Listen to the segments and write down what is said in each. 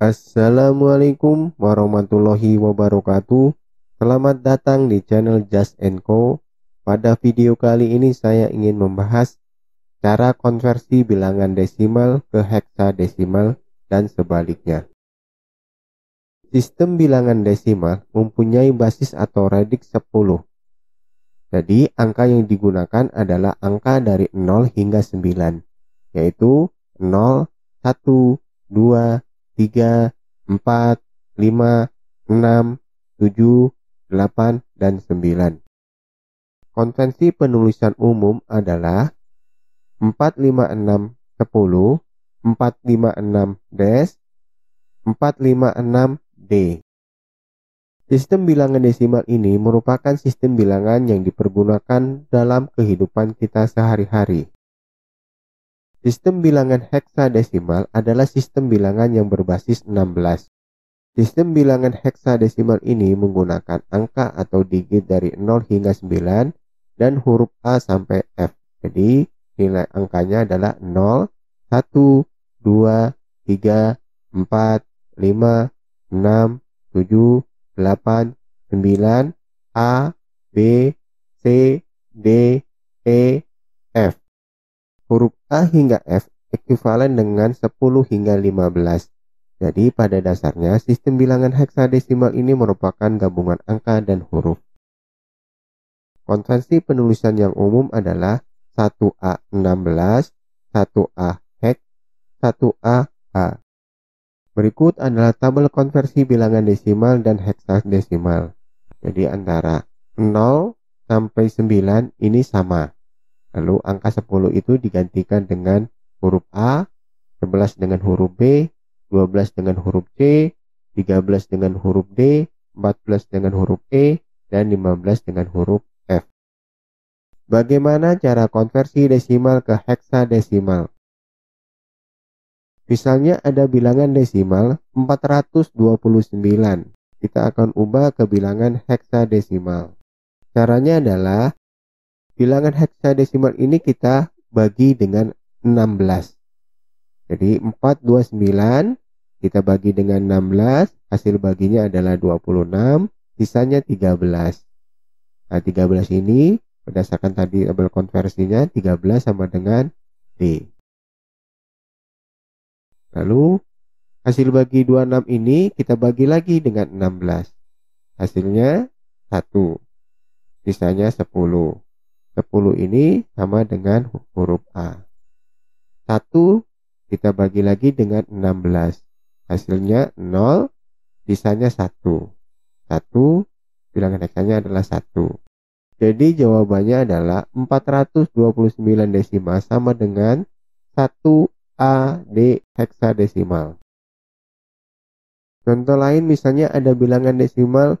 Assalamualaikum warahmatullahi wabarakatuh Selamat datang di channel Just Co Pada video kali ini saya ingin membahas Cara konversi bilangan desimal ke heksadesimal dan sebaliknya Sistem bilangan desimal mempunyai basis atau radix 10 Jadi angka yang digunakan adalah angka dari 0 hingga 9 Yaitu 0, 1, 2, 3, 4, 5, 6, 7, 8, dan 9. Konvensi penulisan umum adalah 456 10, 456 des 456 D. Sistem bilangan desimal ini merupakan sistem bilangan yang dipergunakan dalam kehidupan kita sehari-hari. Sistem bilangan heksadesimal adalah sistem bilangan yang berbasis 16. Sistem bilangan heksadesimal ini menggunakan angka atau digit dari 0 hingga 9 dan huruf A sampai F. Jadi nilai angkanya adalah 0, 1, 2, 3, 4, 5, 6, 7, 8, 9, A, B, C, D, E, huruf A hingga F ekivalen dengan 10 hingga 15. Jadi pada dasarnya sistem bilangan heksadesimal ini merupakan gabungan angka dan huruf. Konvensi penulisan yang umum adalah 1A16, 1A hex, 1A A. Berikut adalah tabel konversi bilangan desimal dan heksadesimal. Jadi antara 0 sampai 9 ini sama. Lalu angka 10 itu digantikan dengan huruf A, 11 dengan huruf B, 12 dengan huruf C, 13 dengan huruf D, 14 dengan huruf E, dan 15 dengan huruf F. Bagaimana cara konversi desimal ke heksadesimal? Misalnya ada bilangan desimal 429. Kita akan ubah ke bilangan heksadesimal. Caranya adalah bilangan heksadesimal ini kita bagi dengan 16. Jadi 429 kita bagi dengan 16, hasil baginya adalah 26, sisanya 13. Nah, 13 ini berdasarkan tadi tabel konversinya 13 sama dengan D. Lalu hasil bagi 26 ini kita bagi lagi dengan 16. Hasilnya 1. Sisanya 10. 10 ini sama dengan huruf A. 1 kita bagi lagi dengan 16. Hasilnya 0, sisanya 1. 1, bilangan hekanya adalah 1. Jadi jawabannya adalah 429 desimal sama dengan 1 A D heksadesimal. Contoh lain misalnya ada bilangan desimal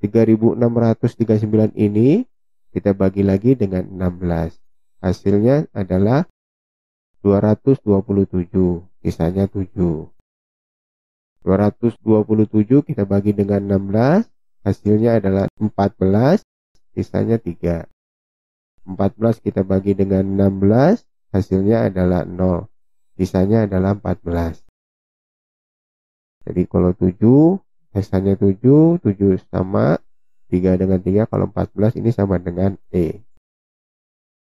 3639 ini kita bagi lagi dengan 16. Hasilnya adalah 227, sisanya 7. 227 kita bagi dengan 16, hasilnya adalah 14, sisanya 3. 14 kita bagi dengan 16, hasilnya adalah 0, sisanya adalah 14. Jadi kalau 7 S-nya 7, 7 sama 3 dengan 3 kalau 14 ini sama dengan E.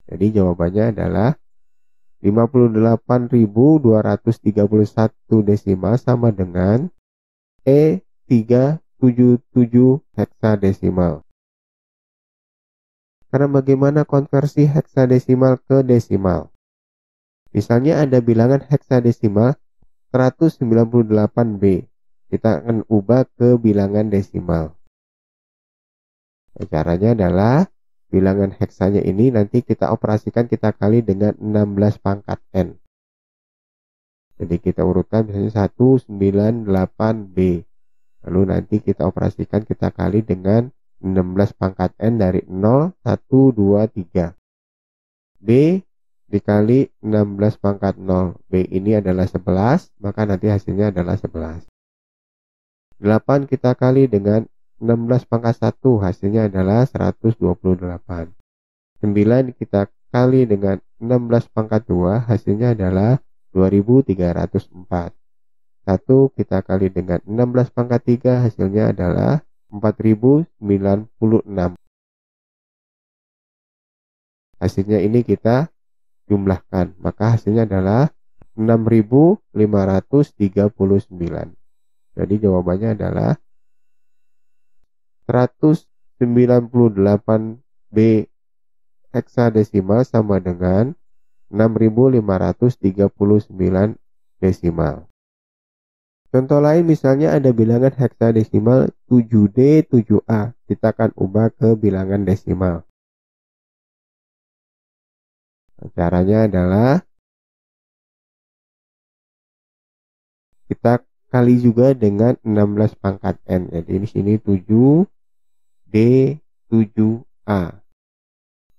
Jadi jawabannya adalah 58.231 desimal sama dengan E377 heksadesimal. Karena bagaimana konversi heksadesimal ke desimal? Misalnya ada bilangan heksadesimal 198B kita akan ubah ke bilangan desimal. caranya adalah bilangan heksanya ini nanti kita operasikan kita kali dengan 16 pangkat N. Jadi kita urutkan misalnya 198B. Lalu nanti kita operasikan kita kali dengan 16 pangkat N dari 0, 1, 2, 3. B dikali 16 pangkat 0. B ini adalah 11, maka nanti hasilnya adalah 11. 8 kita kali dengan 16 pangkat 1 hasilnya adalah 128. 9 kita kali dengan 16 pangkat 2 hasilnya adalah 2304. 1 kita kali dengan 16 pangkat 3 hasilnya adalah 4096. Hasilnya ini kita jumlahkan, maka hasilnya adalah 6539. Jadi jawabannya adalah 198B heksadesimal sama dengan 6539 desimal. Contoh lain misalnya ada bilangan heksadesimal 7D, 7A. Kita akan ubah ke bilangan desimal. Caranya adalah kita kali juga dengan 16 pangkat N. Jadi di sini 7 D 7A.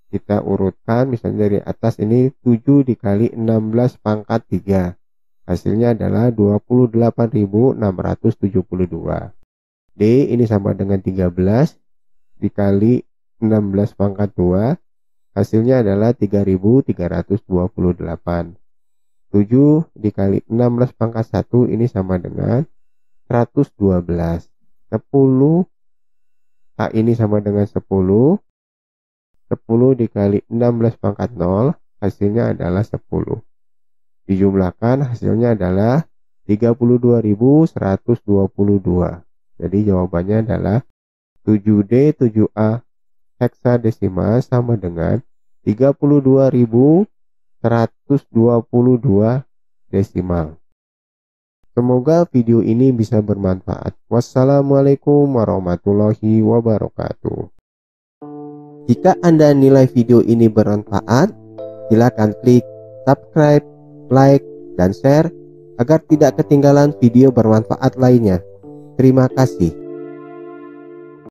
Kita urutkan misalnya dari atas ini 7 dikali 16 pangkat 3. Hasilnya adalah 28.672. D ini sama dengan 13 dikali 16 pangkat 2. Hasilnya adalah 3.328. 7 dikali 16 pangkat 1 ini sama dengan 112. 10 A ini sama dengan 10. 10 dikali 16 pangkat 0 hasilnya adalah 10. Dijumlahkan hasilnya adalah 32.122. Jadi jawabannya adalah 7D 7A heksadesima sama dengan 32.122 122 desimal. Semoga video ini bisa bermanfaat. Wassalamualaikum warahmatullahi wabarakatuh. Jika Anda nilai video ini bermanfaat, silakan klik subscribe, like, dan share agar tidak ketinggalan video bermanfaat lainnya. Terima kasih.